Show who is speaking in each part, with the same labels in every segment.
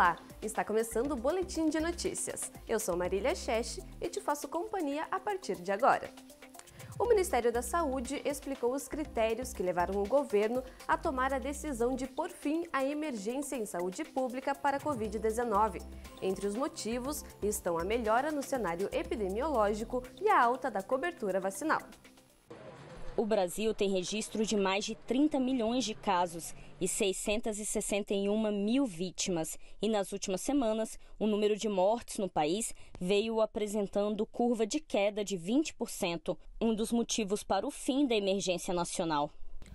Speaker 1: Olá, está começando o Boletim de Notícias. Eu sou Marília Cheche e te faço companhia a partir de agora. O Ministério da Saúde explicou os critérios que levaram o governo a tomar a decisão de pôr fim à emergência em saúde pública para a Covid-19. Entre os motivos estão a melhora no cenário epidemiológico e a alta da cobertura vacinal.
Speaker 2: O Brasil tem registro de mais de 30 milhões de casos e 661 mil vítimas. E nas últimas semanas, o número de mortes no país veio apresentando curva de queda de 20%, um dos motivos para o fim da emergência nacional.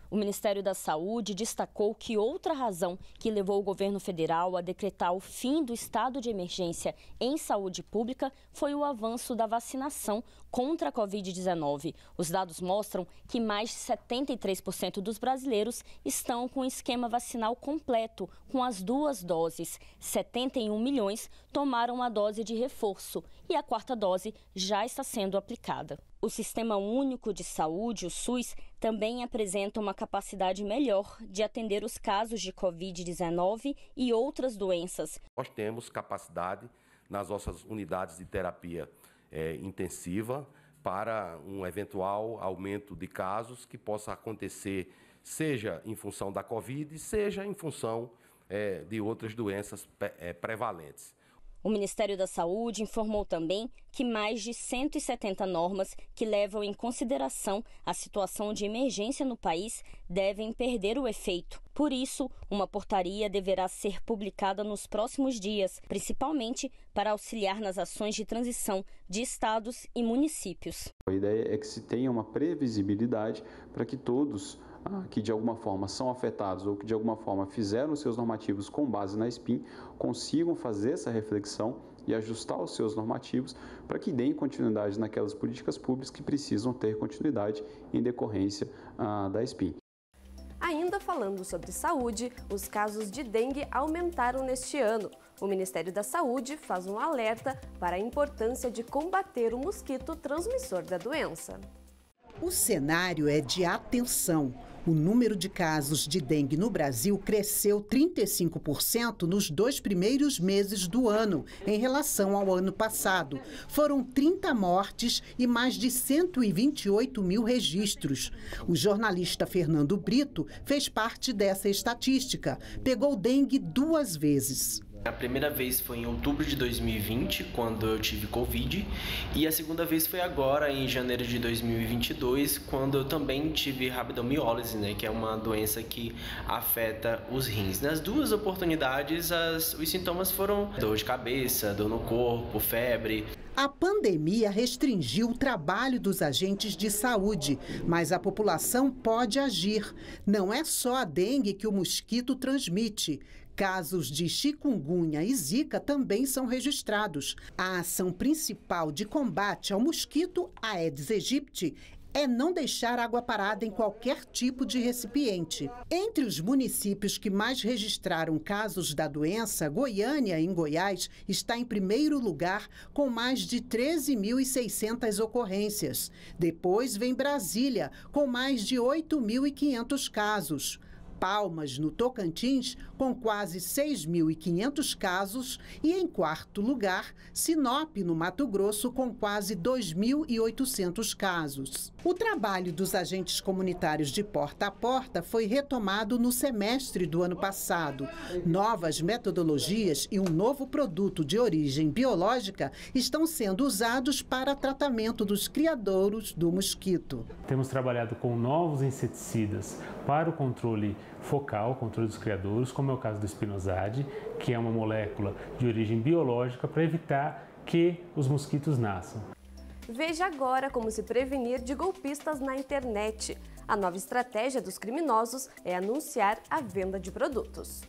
Speaker 2: O Ministério da Saúde destacou que outra razão que levou o governo federal a decretar o fim do estado de emergência em saúde pública foi o avanço da vacinação contra a Covid-19. Os dados mostram que mais de 73% dos brasileiros estão com o esquema vacinal completo, com as duas doses. 71 milhões tomaram a dose de reforço e a quarta dose já está sendo aplicada. O Sistema Único de Saúde, o SUS, também apresenta uma capacidade melhor de atender os casos de Covid-19 e outras doenças.
Speaker 3: Nós temos capacidade nas nossas unidades de terapia é, intensiva para um eventual aumento de casos que possa acontecer, seja em função da Covid, seja em função é, de outras doenças é, prevalentes.
Speaker 2: O Ministério da Saúde informou também que mais de 170 normas que levam em consideração a situação de emergência no país devem perder o efeito. Por isso, uma portaria deverá ser publicada nos próximos dias, principalmente para auxiliar nas ações de transição de estados e municípios.
Speaker 3: A ideia é que se tenha uma previsibilidade para que todos que de alguma forma são afetados ou que de alguma forma fizeram os seus normativos com base na SPIN consigam fazer essa reflexão e ajustar os seus normativos para que deem continuidade naquelas políticas públicas que precisam ter continuidade em decorrência ah, da SPIN.
Speaker 1: Ainda falando sobre saúde, os casos de dengue aumentaram neste ano. O Ministério da Saúde faz um alerta para a importância de combater o mosquito transmissor da doença.
Speaker 4: O cenário é de atenção. O número de casos de dengue no Brasil cresceu 35% nos dois primeiros meses do ano, em relação ao ano passado. Foram 30 mortes e mais de 128 mil registros. O jornalista Fernando Brito fez parte dessa estatística. Pegou dengue duas vezes.
Speaker 3: A primeira vez foi em outubro de 2020, quando eu tive Covid, e a segunda vez foi agora, em janeiro de 2022, quando eu também tive rabdomiólise, né, que é uma doença que afeta os rins. Nas duas oportunidades, as, os sintomas foram dor de cabeça, dor no corpo, febre.
Speaker 4: A pandemia restringiu o trabalho dos agentes de saúde, mas a população pode agir. Não é só a dengue que o mosquito transmite. Casos de chikungunya e zika também são registrados. A ação principal de combate ao mosquito Aedes aegypti é não deixar água parada em qualquer tipo de recipiente. Entre os municípios que mais registraram casos da doença, Goiânia, em Goiás, está em primeiro lugar, com mais de 13.600 ocorrências. Depois vem Brasília, com mais de 8.500 casos. Palmas, no Tocantins, com quase 6.500 casos, e em quarto lugar, Sinop, no Mato Grosso, com quase 2.800 casos. O trabalho dos agentes comunitários de porta a porta foi retomado no semestre do ano passado. Novas metodologias e um novo produto de origem biológica estão sendo usados para tratamento dos criadouros do mosquito.
Speaker 3: Temos trabalhado com novos inseticidas para o controle focal, controle dos criadores, como é o caso do espinozade, que é uma molécula de origem biológica para evitar que os mosquitos nasçam.
Speaker 1: Veja agora como se prevenir de golpistas na internet. A nova estratégia dos criminosos é anunciar a venda de produtos.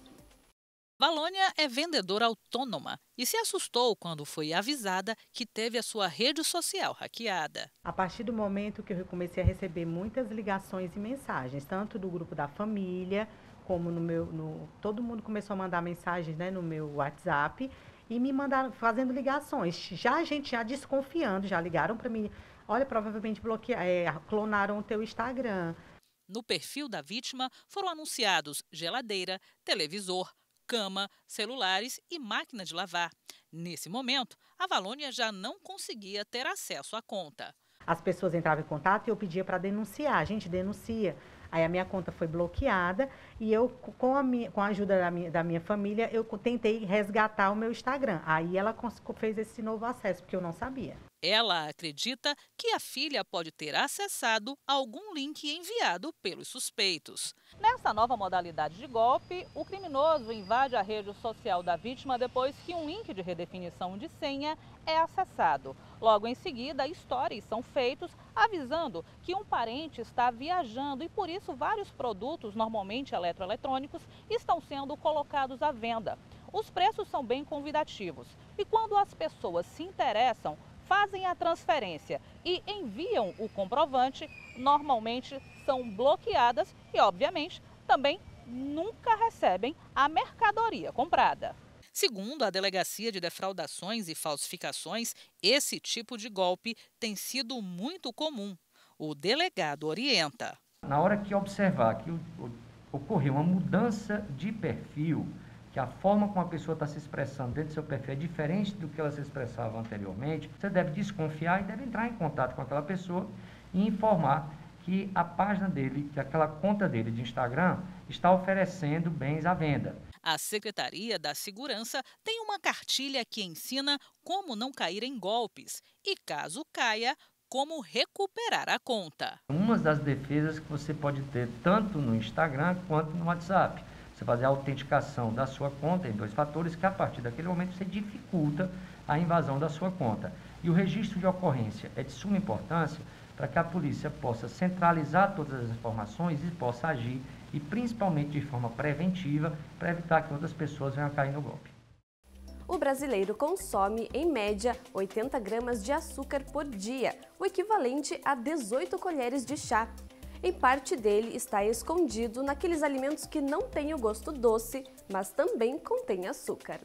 Speaker 5: Valônia é vendedora autônoma e se assustou quando foi avisada que teve a sua rede social hackeada.
Speaker 4: A partir do momento que eu comecei a receber muitas ligações e mensagens, tanto do grupo da família, como no meu. No, todo mundo começou a mandar mensagens né, no meu WhatsApp e me mandaram fazendo ligações. Já a gente já desconfiando, já ligaram para mim. Olha, provavelmente bloquearam, é, clonaram o teu Instagram.
Speaker 5: No perfil da vítima foram anunciados geladeira, televisor, cama, celulares e máquina de lavar. Nesse momento, a Valônia já não conseguia ter acesso à conta.
Speaker 4: As pessoas entravam em contato e eu pedia para denunciar. A gente denuncia. Aí a minha conta foi bloqueada e eu, com a, minha, com a ajuda da minha, da minha família, eu tentei resgatar o meu Instagram. Aí ela fez esse novo acesso, porque eu não sabia.
Speaker 5: Ela acredita que a filha pode ter acessado algum link enviado pelos suspeitos. Nessa nova modalidade de golpe, o criminoso invade a rede social da vítima depois que um link de redefinição de senha é acessado. Logo em seguida, stories são feitos avisando que um parente está viajando e por isso vários produtos, normalmente eletroeletrônicos, estão sendo colocados à venda. Os preços são bem convidativos e quando as pessoas se interessam fazem a transferência e enviam o comprovante, normalmente são bloqueadas e, obviamente, também nunca recebem a mercadoria comprada. Segundo a Delegacia de Defraudações e Falsificações, esse tipo de golpe tem sido muito comum. O delegado orienta.
Speaker 3: Na hora que observar que ocorreu uma mudança de perfil, que a forma como a pessoa está se expressando dentro do seu perfil é diferente do que ela se expressava anteriormente, você deve desconfiar e deve entrar em contato com aquela pessoa e informar que a página dele, que aquela conta dele de Instagram está oferecendo bens à venda.
Speaker 5: A Secretaria da Segurança tem uma cartilha que ensina como não cair em golpes e, caso caia, como recuperar a conta.
Speaker 3: Uma das defesas que você pode ter tanto no Instagram quanto no WhatsApp você fazer a autenticação da sua conta em dois fatores, que a partir daquele momento você dificulta a invasão da sua conta. E o registro de ocorrência é de suma importância para que a polícia possa centralizar todas as informações e possa agir, e principalmente de forma preventiva, para evitar que outras pessoas venham a cair no golpe.
Speaker 1: O brasileiro consome, em média, 80 gramas de açúcar por dia, o equivalente a 18 colheres de chá e parte dele está escondido naqueles alimentos que não têm o gosto doce, mas também contém açúcar.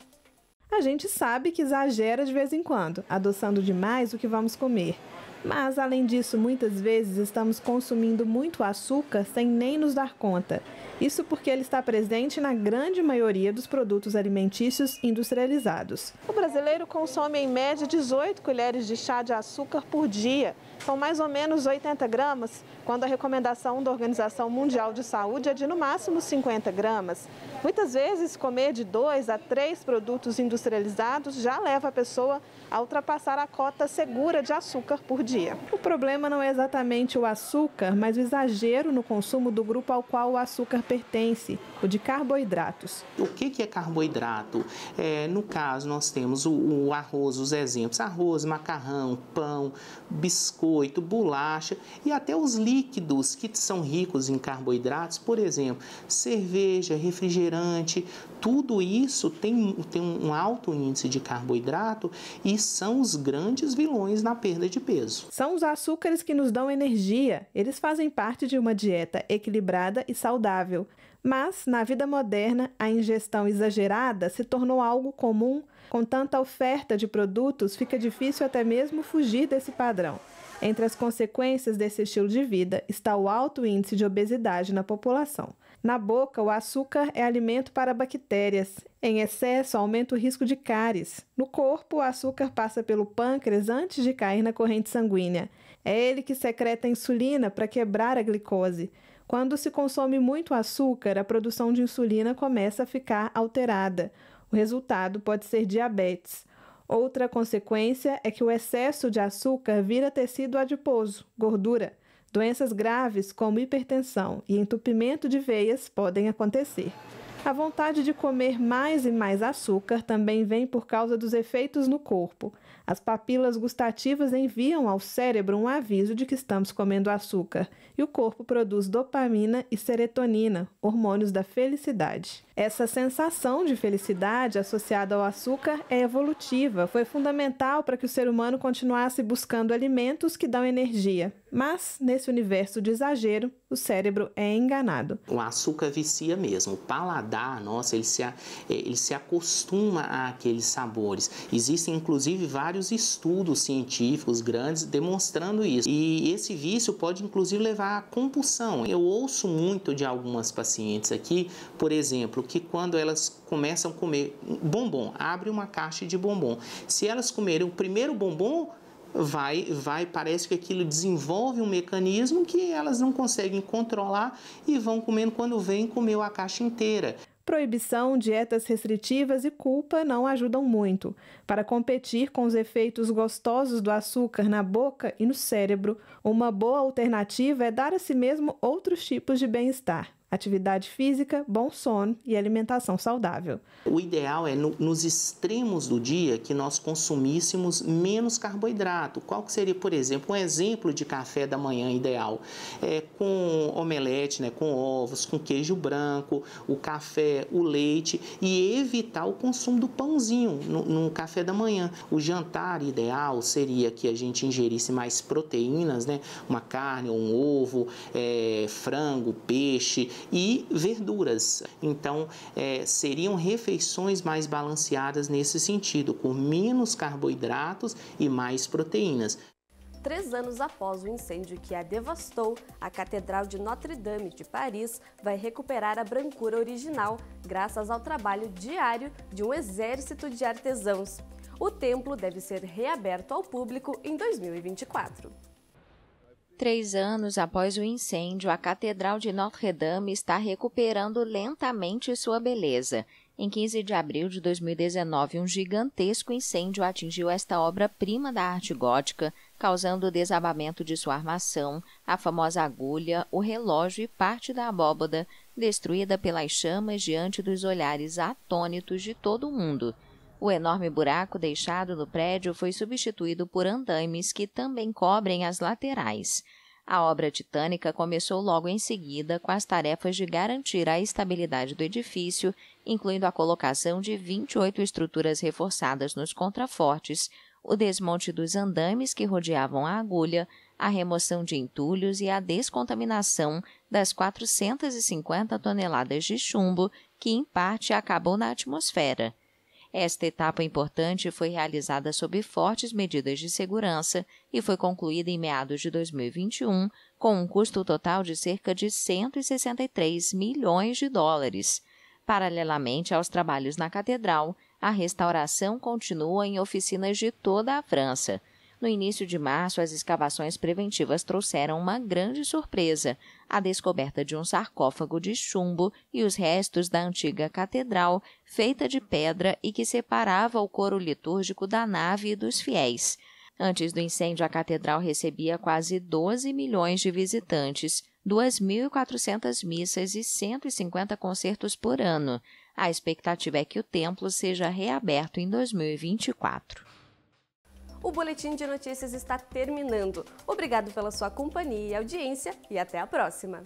Speaker 6: A gente sabe que exagera de vez em quando, adoçando demais o que vamos comer. Mas, além disso, muitas vezes estamos consumindo muito açúcar sem nem nos dar conta. Isso porque ele está presente na grande maioria dos produtos alimentícios industrializados. O brasileiro consome em média 18 colheres de chá de açúcar por dia. São mais ou menos 80 gramas, quando a recomendação da Organização Mundial de Saúde é de no máximo 50 gramas. Muitas vezes, comer de 2 a 3 produtos industrializados já leva a pessoa a ultrapassar a cota segura de açúcar por dia dia. O problema não é exatamente o açúcar, mas o exagero no consumo do grupo ao qual o açúcar pertence, o de carboidratos.
Speaker 3: O que é carboidrato? É, no caso, nós temos o, o arroz, os exemplos: arroz, macarrão, pão, biscoito, bolacha e até os líquidos que são ricos em carboidratos, por exemplo, cerveja, refrigerante, tudo isso tem, tem um alto índice de carboidrato e são os grandes vilões na perda de peso. São os açúcares que nos dão energia, eles fazem parte de uma
Speaker 6: dieta equilibrada e saudável. Mas, na vida moderna, a ingestão exagerada se tornou algo comum. Com tanta oferta de produtos, fica difícil até mesmo fugir desse padrão. Entre as consequências desse estilo de vida está o alto índice de obesidade na população. Na boca, o açúcar é alimento para bactérias. Em excesso, aumenta o risco de cáries. No corpo, o açúcar passa pelo pâncreas antes de cair na corrente sanguínea. É ele que secreta a insulina para quebrar a glicose. Quando se consome muito açúcar, a produção de insulina começa a ficar alterada. O resultado pode ser diabetes. Outra consequência é que o excesso de açúcar vira tecido adiposo, gordura. Doenças graves como hipertensão e entupimento de veias podem acontecer. A vontade de comer mais e mais açúcar também vem por causa dos efeitos no corpo, as papilas gustativas enviam ao cérebro um aviso de que estamos comendo açúcar, e o corpo produz dopamina e serotonina, hormônios da felicidade. Essa sensação de felicidade associada ao açúcar é evolutiva, foi fundamental para que o ser humano continuasse buscando alimentos que dão energia. Mas, nesse universo de exagero, o
Speaker 3: cérebro é enganado. O açúcar vicia mesmo. O paladar, nossa, ele se, ele se acostuma àqueles sabores. Existem, inclusive, vários estudos científicos grandes demonstrando isso. E esse vício pode inclusive levar à compulsão. Eu ouço muito de algumas pacientes aqui, por exemplo, que quando elas começam a comer bombom, abre uma caixa de bombom. Se elas comerem o primeiro bombom, vai, vai, parece que aquilo desenvolve um mecanismo que elas não conseguem controlar e vão comendo quando vem comeu a caixa inteira proibição, dietas
Speaker 6: restritivas e culpa não ajudam muito. Para competir com os efeitos gostosos do açúcar na boca e no cérebro, uma boa alternativa é dar a si mesmo outros tipos de bem-estar. Atividade física, bom sono e alimentação saudável.
Speaker 3: O ideal é, no, nos extremos do dia, que nós consumíssemos menos carboidrato. Qual que seria, por exemplo, um exemplo de café da manhã ideal? É, com omelete, né, com ovos, com queijo branco, o café, o leite e evitar o consumo do pãozinho no, no café da manhã. O jantar ideal seria que a gente ingerisse mais proteínas, né, uma carne, um ovo, é, frango, peixe e verduras. Então, é, seriam refeições mais balanceadas nesse sentido, com menos carboidratos e mais proteínas.
Speaker 1: Três anos após o incêndio que a devastou, a Catedral de Notre-Dame de Paris vai recuperar a brancura original graças ao trabalho diário de um exército de artesãos. O templo deve ser reaberto ao público em 2024.
Speaker 7: Três anos após o incêndio, a Catedral de Notre-Dame está recuperando lentamente sua beleza. Em 15 de abril de 2019, um gigantesco incêndio atingiu esta obra-prima da arte gótica, causando o desabamento de sua armação, a famosa agulha, o relógio e parte da abóbada, destruída pelas chamas diante dos olhares atônitos de todo o mundo. O enorme buraco deixado no prédio foi substituído por andaimes que também cobrem as laterais. A obra titânica começou logo em seguida com as tarefas de garantir a estabilidade do edifício, incluindo a colocação de 28 estruturas reforçadas nos contrafortes, o desmonte dos andames que rodeavam a agulha, a remoção de entulhos e a descontaminação das 450 toneladas de chumbo que, em parte, acabou na atmosfera. Esta etapa importante foi realizada sob fortes medidas de segurança e foi concluída em meados de 2021, com um custo total de cerca de 163 milhões de dólares. Paralelamente aos trabalhos na catedral, a restauração continua em oficinas de toda a França no início de março, as escavações preventivas trouxeram uma grande surpresa: a descoberta de um sarcófago de chumbo e os restos da antiga catedral, feita de pedra e que separava o coro litúrgico da nave e dos fiéis. Antes do incêndio, a catedral recebia quase 12 milhões de visitantes, 2.400 missas e 150 concertos por ano. A expectativa é que o templo seja reaberto em 2024.
Speaker 1: O Boletim de Notícias está terminando. Obrigado pela sua companhia e audiência e até a próxima!